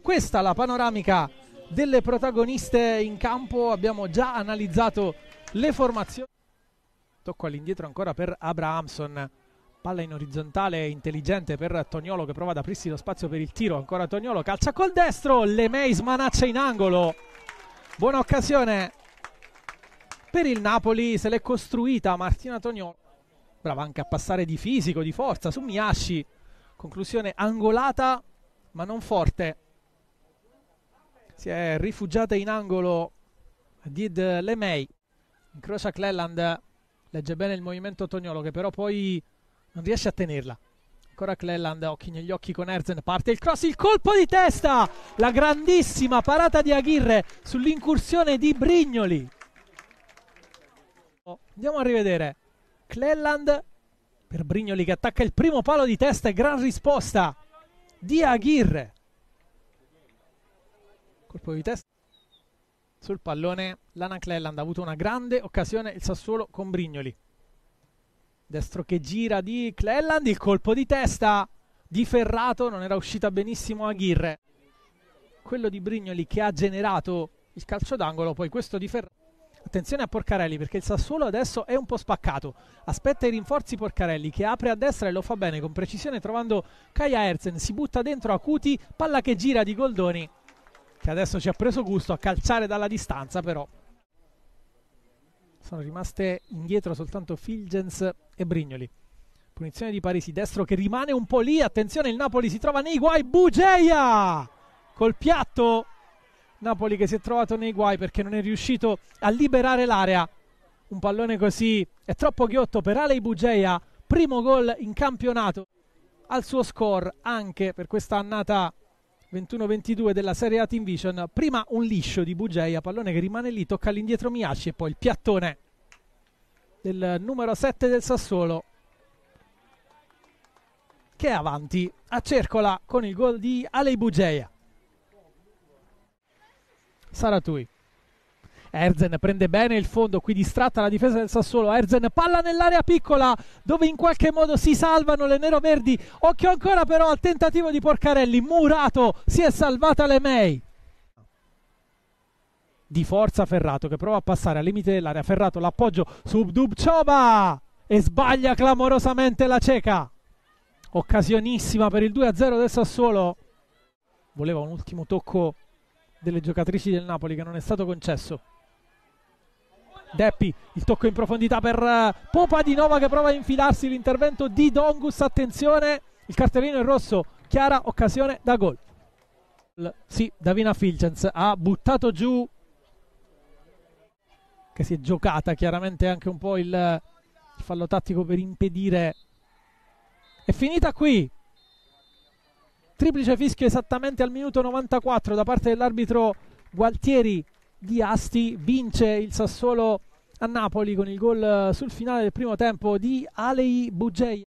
Questa è la panoramica delle protagoniste in campo, abbiamo già analizzato le formazioni. Tocco all'indietro ancora per Abrahamson, palla in orizzontale intelligente per Toniolo che prova ad aprirsi lo spazio per il tiro, ancora Toniolo calcia col destro, Lemay smanaccia in angolo, buona occasione per il Napoli, se l'è costruita Martina Toniolo, brava anche a passare di fisico, di forza su Miyashi, conclusione angolata ma non forte si è rifugiata in angolo Did Lemay incrocia Cleland legge bene il movimento Tognolo che però poi non riesce a tenerla ancora Cleland occhi negli occhi con Erzen parte il cross il colpo di testa la grandissima parata di Aguirre sull'incursione di Brignoli andiamo a rivedere Cleland per Brignoli che attacca il primo palo di testa gran risposta di Aguirre colpo di testa sul pallone l'Anaclelland ha avuto una grande occasione il Sassuolo con Brignoli destro che gira di Clelland il colpo di testa di Ferrato non era uscita benissimo Aguirre quello di Brignoli che ha generato il calcio d'angolo poi questo di Ferrato attenzione a Porcarelli perché il Sassuolo adesso è un po' spaccato aspetta i rinforzi Porcarelli che apre a destra e lo fa bene con precisione trovando Kaya Erzen si butta dentro Acuti palla che gira di Goldoni che adesso ci ha preso gusto a calciare dalla distanza però sono rimaste indietro soltanto Filgens e Brignoli punizione di Parisi destro che rimane un po' lì attenzione il Napoli si trova nei guai Bugeia col piatto Napoli che si è trovato nei guai perché non è riuscito a liberare l'area un pallone così è troppo ghiotto per Alei Bugeia primo gol in campionato al suo score anche per questa annata 21-22 della Serie A Team Vision. Prima un liscio di Bugeia, pallone che rimane lì, tocca all'indietro Miasci e poi il piattone del numero 7 del Sassuolo che è avanti a cercola con il gol di Alei Bugeia. Saratui. Erzen prende bene il fondo, qui distratta la difesa del Sassuolo. Erzen palla nell'area piccola dove in qualche modo si salvano le neroverdi. Occhio ancora però al tentativo di Porcarelli. Murato si è salvata Lemei. Di forza Ferrato che prova a passare al limite dell'area. Ferrato l'appoggio su Dubcioba e sbaglia clamorosamente la cieca. Occasionissima per il 2-0 del Sassuolo. Voleva un ultimo tocco delle giocatrici del Napoli che non è stato concesso. Deppi, il tocco in profondità per eh, Popa di Nova che prova a infilarsi l'intervento di Dongus, attenzione, il cartellino in rosso, chiara occasione da gol. Sì, Davina Filgens ha buttato giù, che si è giocata chiaramente anche un po' il fallo tattico per impedire. È finita qui. Triplice fischio esattamente al minuto 94 da parte dell'arbitro Gualtieri di Asti. Vince il Sassuolo a Napoli con il gol sul finale del primo tempo di Alei Buggei.